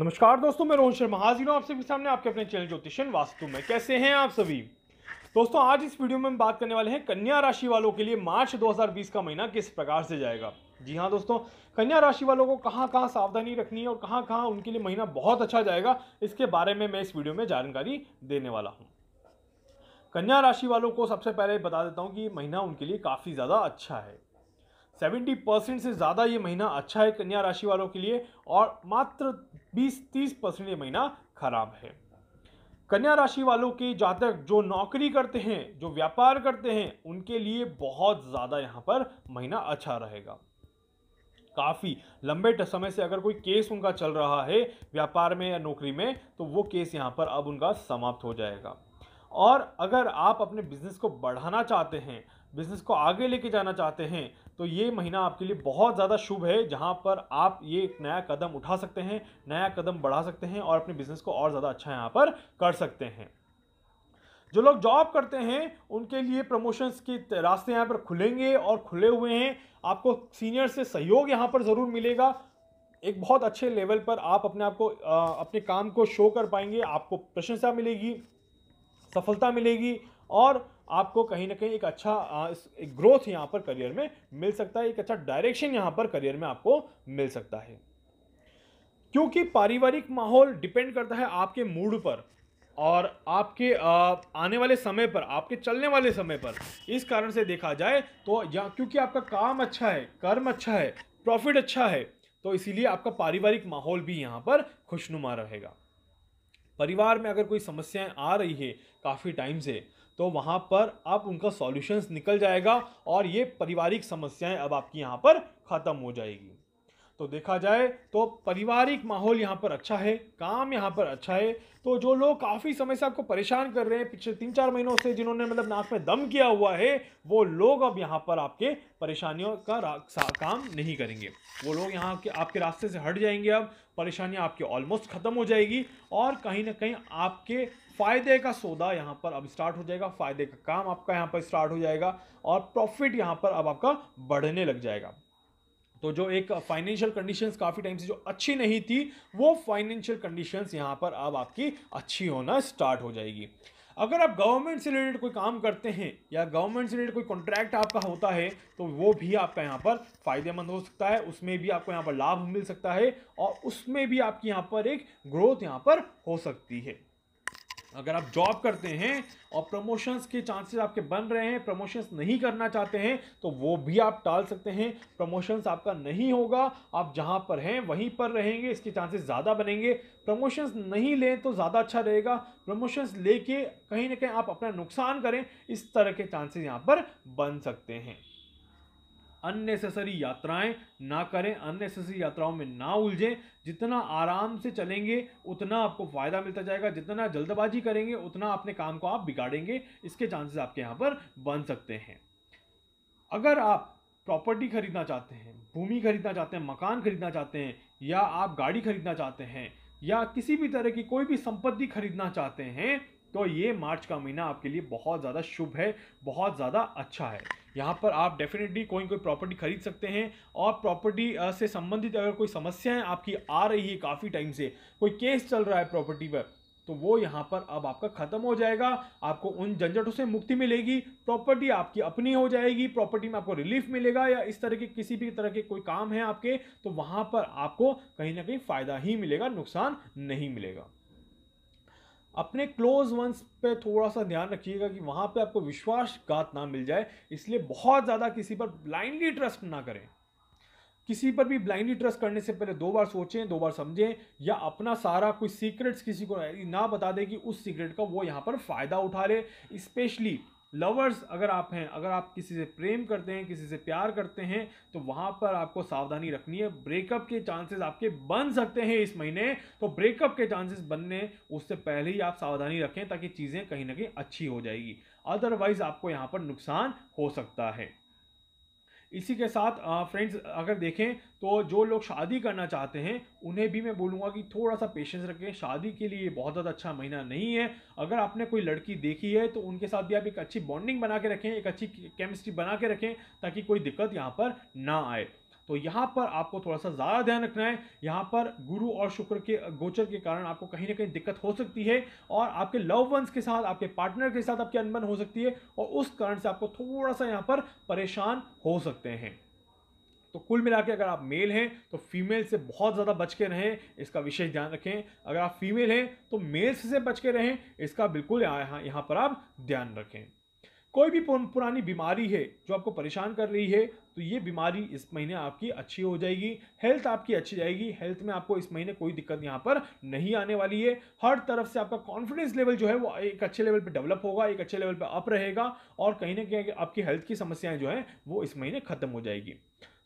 नमस्कार दोस्तों मैं रोहन शर्मा हाजिर हूँ आप सभी सामने आपके अपने चैनल ज्योतिषन वास्तु में कैसे हैं आप सभी दोस्तों आज इस वीडियो में हम बात करने वाले हैं कन्या राशि वालों के लिए मार्च 2020 का महीना किस प्रकार से जाएगा जी हाँ दोस्तों कन्या राशि वालों को कहाँ कहाँ सावधानी रखनी है और कहाँ कहाँ उनके लिए महीना बहुत अच्छा जाएगा इसके बारे में मैं इस वीडियो में जानकारी देने वाला हूँ कन्या राशि वालों को सबसे पहले बता देता हूँ कि महीना उनके लिए काफ़ी ज़्यादा अच्छा है सेवेंटी परसेंट से ज़्यादा ये महीना अच्छा है कन्या राशि वालों के लिए और मात्र बीस तीस परसेंट ये महीना खराब है कन्या राशि वालों के जातक जो नौकरी करते हैं जो व्यापार करते हैं उनके लिए बहुत ज़्यादा यहाँ पर महीना अच्छा रहेगा काफ़ी लंबे समय से अगर कोई केस उनका चल रहा है व्यापार में या नौकरी में तो वो केस यहाँ पर अब उनका समाप्त हो जाएगा और अगर आप अपने बिजनेस को बढ़ाना चाहते हैं बिज़नेस को आगे लेके जाना चाहते हैं तो ये महीना आपके लिए बहुत ज़्यादा शुभ है जहाँ पर आप ये एक नया कदम उठा सकते हैं नया कदम बढ़ा सकते हैं और अपने बिज़नेस को और ज़्यादा अच्छा यहाँ पर कर सकते हैं जो लोग जॉब करते हैं उनके लिए प्रमोशंस के रास्ते यहाँ पर खुलेंगे और खुले हुए हैं आपको सीनियर से सहयोग यहाँ पर ज़रूर मिलेगा एक बहुत अच्छे लेवल पर आप अपने आप को अपने काम को शो कर पाएंगे आपको प्रशंसा मिलेगी सफलता मिलेगी और आपको कहीं ना कहीं एक अच्छा एक ग्रोथ यहाँ पर करियर में मिल सकता है एक अच्छा डायरेक्शन यहाँ पर करियर में आपको मिल सकता है क्योंकि पारिवारिक माहौल डिपेंड करता है आपके मूड पर और आपके आने वाले समय पर आपके चलने वाले समय पर इस कारण से देखा जाए तो या क्योंकि आपका काम अच्छा है कर्म अच्छा है प्रॉफिट अच्छा है तो इसीलिए आपका पारिवारिक माहौल भी यहाँ पर खुशनुमा रहेगा परिवार में अगर कोई समस्याएं आ रही है काफ़ी टाइम से तो वहाँ पर आप उनका सॉल्यूशंस निकल जाएगा और ये पारिवारिक समस्याएं अब आपकी यहाँ पर ख़त्म हो जाएगी तो देखा जाए तो पारिवारिक माहौल यहाँ पर अच्छा है काम यहाँ पर अच्छा है तो जो लोग काफ़ी समय से आपको परेशान कर रहे हैं पिछले तीन चार महीनों से जिन्होंने मतलब नाक में दम किया हुआ है वो लोग अब यहाँ पर आपके परेशानियों का काम नहीं करेंगे वो लोग यहाँ के आपके रास्ते से हट जाएंगे अब परेशानियाँ आपकी ऑलमोस्ट ख़त्म हो जाएगी और कहीं ना कहीं आपके फ़ायदे का सौदा यहाँ पर अब स्टार्ट हो जाएगा फ़ायदे का काम आपका यहाँ पर स्टार्ट हो जाएगा और प्रॉफिट यहाँ पर अब आपका बढ़ने लग जाएगा तो जो एक फाइनेंशियल कंडीशंस काफ़ी टाइम से जो अच्छी नहीं थी वो फाइनेंशियल कंडीशंस यहाँ पर अब आपकी अच्छी होना स्टार्ट हो जाएगी अगर आप गवर्नमेंट से रिलेटेड कोई काम करते हैं या गवर्नमेंट से रिलेटेड कोई कॉन्ट्रैक्ट आपका होता है तो वो भी आपका यहाँ पर फायदेमंद हो सकता है उसमें भी आपको यहाँ पर लाभ मिल सकता है और उसमें भी आपकी यहाँ पर एक ग्रोथ यहाँ पर हो सकती है अगर आप जॉब करते हैं और प्रमोशंस के चांसेस आपके बन रहे हैं प्रमोशंस नहीं करना चाहते हैं तो वो भी आप टाल सकते हैं प्रमोशंस आपका नहीं होगा आप जहाँ पर हैं वहीं पर रहेंगे इसके चांसेस ज़्यादा बनेंगे प्रमोशंस नहीं लें तो ज़्यादा अच्छा रहेगा प्रमोशंस लेके कहीं ना कहीं आप अपना नुकसान करें इस तरह के चांसेस यहाँ पर बन सकते हैं अननेसेसरी यात्राएं ना करें अननेसेसरी यात्राओं में ना उलझें जितना आराम से चलेंगे उतना आपको फ़ायदा मिलता जाएगा जितना जल्दबाजी करेंगे उतना अपने काम को आप बिगाड़ेंगे इसके चांसेस आपके यहाँ पर बन सकते हैं अगर आप प्रॉपर्टी खरीदना चाहते हैं भूमि खरीदना चाहते हैं मकान खरीदना चाहते हैं या आप गाड़ी खरीदना चाहते हैं या किसी भी तरह की कोई भी संपत्ति खरीदना चाहते हैं तो ये मार्च का महीना आपके लिए बहुत ज़्यादा शुभ है बहुत ज़्यादा अच्छा है यहाँ पर आप डेफिनेटली कोई कोई प्रॉपर्टी खरीद सकते हैं और प्रॉपर्टी से संबंधित अगर कोई समस्याएं आपकी आ रही है काफ़ी टाइम से कोई केस चल रहा है प्रॉपर्टी पर तो वो यहाँ पर अब आपका खत्म हो जाएगा आपको उन झंझटों से मुक्ति मिलेगी प्रॉपर्टी आपकी अपनी हो जाएगी प्रॉपर्टी में आपको रिलीफ मिलेगा या इस तरह के किसी भी तरह के कोई काम है आपके तो वहाँ पर आपको कहीं ना कहीं फ़ायदा ही मिलेगा नुकसान नहीं मिलेगा अपने क्लोज वंस पे थोड़ा सा ध्यान रखिएगा कि वहाँ पे आपको विश्वासघात ना मिल जाए इसलिए बहुत ज़्यादा किसी पर ब्लाइंडली ट्रस्ट ना करें किसी पर भी ब्लाइंडली ट्रस्ट करने से पहले दो बार सोचें दो बार समझें या अपना सारा कोई सीक्रेट्स किसी को ना बता दें कि उस सीक्रेट का वो यहाँ पर फ़ायदा उठा ले स्पेशली लवर्स अगर आप हैं अगर आप किसी से प्रेम करते हैं किसी से प्यार करते हैं तो वहाँ पर आपको सावधानी रखनी है ब्रेकअप के चांसेस आपके बन सकते हैं इस महीने तो ब्रेकअप के चांसेस बनने उससे पहले ही आप सावधानी रखें ताकि चीज़ें कहीं ना कहीं अच्छी हो जाएगी अदरवाइज आपको यहाँ पर नुकसान हो सकता है इसी के साथ फ्रेंड्स अगर देखें तो जो लोग शादी करना चाहते हैं उन्हें भी मैं बोलूँगा कि थोड़ा सा पेशेंस रखें शादी के लिए बहुत ज़्यादा अच्छा महीना नहीं है अगर आपने कोई लड़की देखी है तो उनके साथ भी आप एक अच्छी बॉन्डिंग बना के रखें एक अच्छी केमिस्ट्री बना के रखें ताकि कोई दिक्कत यहाँ पर ना आए तो यहाँ पर आपको थोड़ा सा ज़्यादा ध्यान रखना है यहाँ पर गुरु और शुक्र के गोचर के कारण आपको कहीं ना कहीं दिक्कत हो सकती है और आपके लव वंस के साथ आपके पार्टनर के साथ आपकी अनबन हो सकती है और उस कारण से आपको थोड़ा सा यहाँ पर परेशान हो सकते हैं तो कुल मिला के अगर आप मेल हैं तो फीमेल से बहुत ज़्यादा बच के रहें इसका विशेष ध्यान रखें अगर आप फीमेल हैं तो मेल्स से बच के रहें इसका बिल्कुल यहाँ यहाँ पर आप ध्यान रखें कोई भी पुरानी बीमारी है जो आपको परेशान कर रही है तो ये बीमारी इस महीने आपकी अच्छी हो जाएगी हेल्थ आपकी अच्छी जाएगी हेल्थ में आपको इस महीने कोई दिक्कत यहाँ पर नहीं आने वाली है हर तरफ से आपका कॉन्फिडेंस लेवल जो है वो एक अच्छे लेवल पे डेवलप होगा एक अच्छे लेवल पे अप रहेगा और कहीं ना कहीं आपकी हेल्थ की समस्याएं जो है वो इस महीने खत्म हो जाएगी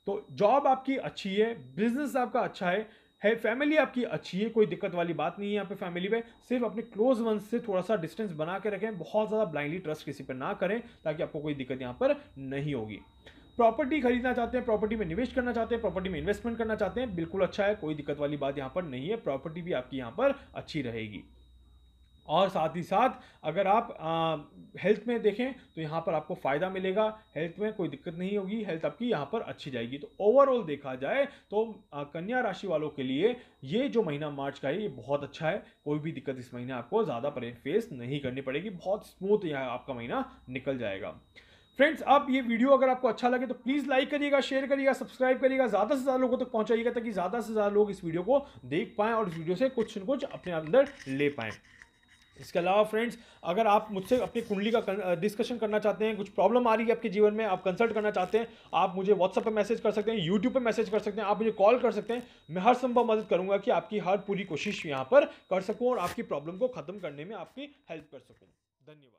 तो जॉब आपकी अच्छी है बिजनेस आपका अच्छा है है फैमिली आपकी अच्छी है कोई दिक्कत वाली बात नहीं है यहाँ पे फैमिली पे सिर्फ अपने क्लोज वन से थोड़ा सा डिस्टेंस बना के रखें बहुत ज़्यादा ब्लाइंडली ट्रस्ट किसी पर ना करें ताकि आपको कोई दिक्कत यहाँ पर नहीं होगी प्रॉपर्टी खरीदना चाहते हैं प्रॉपर्टी में निवेश करना चाहते हैं प्रॉपर्टी में इन्वेस्टमेंट करना चाहते हैं बिल्कुल अच्छा है कोई दिक्कत वाली बात यहाँ पर नहीं है प्रॉपर्टी भी आपकी यहाँ पर अच्छी रहेगी और साथ ही साथ अगर आप हेल्थ में देखें तो यहाँ पर आपको फ़ायदा मिलेगा हेल्थ में कोई दिक्कत नहीं होगी हेल्थ आपकी यहाँ पर अच्छी जाएगी तो ओवरऑल देखा जाए तो आ, कन्या राशि वालों के लिए ये जो महीना मार्च का है ये बहुत अच्छा है कोई भी दिक्कत इस महीने आपको ज़्यादा फेस नहीं करनी पड़ेगी बहुत स्मूथ यह आपका महीना निकल जाएगा फ्रेंड्स आप ये वीडियो अगर आपको अच्छा लगे तो प्लीज़ लाइक करिएगा शेयर करिएगा सब्सक्राइब करिएगा ज़्यादा से ज़्यादा लोगों तक तो पहुँचाइएगा ताकि ज़्यादा से ज़्यादा लोग इस वीडियो को देख पाएँ और इस वीडियो से कुछ न कुछ अपने अंदर ले पाएँ इसके अलावा फ्रेंड्स अगर आप मुझसे अपनी कुंडली का डिस्कशन करना चाहते हैं कुछ प्रॉब्लम आ रही है आपके जीवन में आप कंसल्ट करना चाहते हैं आप मुझे व्हाट्सअप पर मैसेज कर सकते हैं यूट्यूब पर मैसेज कर सकते हैं आप मुझे कॉल कर सकते हैं मैं हर संभव मदद करूंगा कि आपकी हर पूरी कोशिश यहाँ पर कर सकूँ और आपकी प्रॉब्लम को खत्म करने में आपकी हेल्प कर सकूँ धन्यवाद